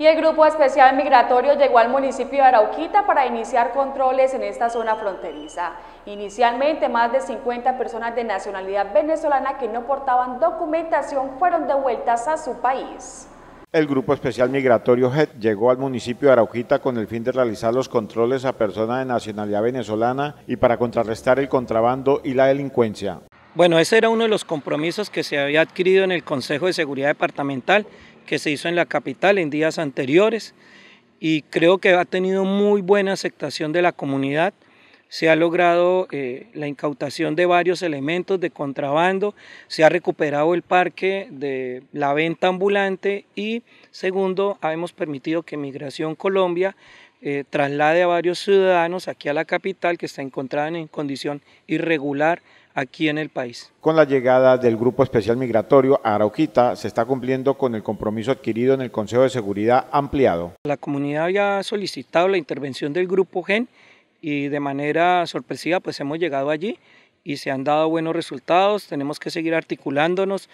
y el Grupo Especial Migratorio llegó al municipio de Arauquita para iniciar controles en esta zona fronteriza. Inicialmente, más de 50 personas de nacionalidad venezolana que no portaban documentación fueron devueltas a su país. El Grupo Especial Migratorio JET llegó al municipio de Arauquita con el fin de realizar los controles a personas de nacionalidad venezolana y para contrarrestar el contrabando y la delincuencia. Bueno, ese era uno de los compromisos que se había adquirido en el Consejo de Seguridad Departamental que se hizo en la capital en días anteriores y creo que ha tenido muy buena aceptación de la comunidad se ha logrado eh, la incautación de varios elementos de contrabando, se ha recuperado el parque de la venta ambulante y segundo, hemos permitido que Migración Colombia eh, traslade a varios ciudadanos aquí a la capital que está encontrada en condición irregular aquí en el país. Con la llegada del Grupo Especial Migratorio a Arauquita, se está cumpliendo con el compromiso adquirido en el Consejo de Seguridad ampliado. La comunidad ya ha solicitado la intervención del Grupo GEN y de manera sorpresiva pues hemos llegado allí y se han dado buenos resultados. Tenemos que seguir articulándonos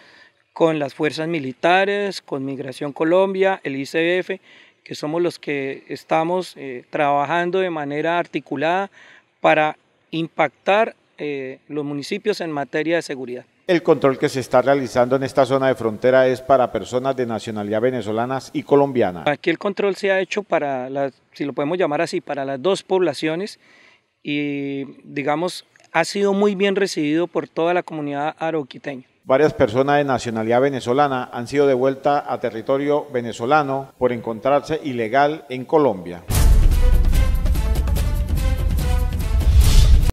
con las fuerzas militares, con Migración Colombia, el ICF, que somos los que estamos eh, trabajando de manera articulada para impactar eh, los municipios en materia de seguridad. El control que se está realizando en esta zona de frontera es para personas de nacionalidad venezolanas y colombiana. Aquí el control se ha hecho para, las, si lo podemos llamar así, para las dos poblaciones y digamos ha sido muy bien recibido por toda la comunidad aroquiteña. Varias personas de nacionalidad venezolana han sido devueltas a territorio venezolano por encontrarse ilegal en Colombia.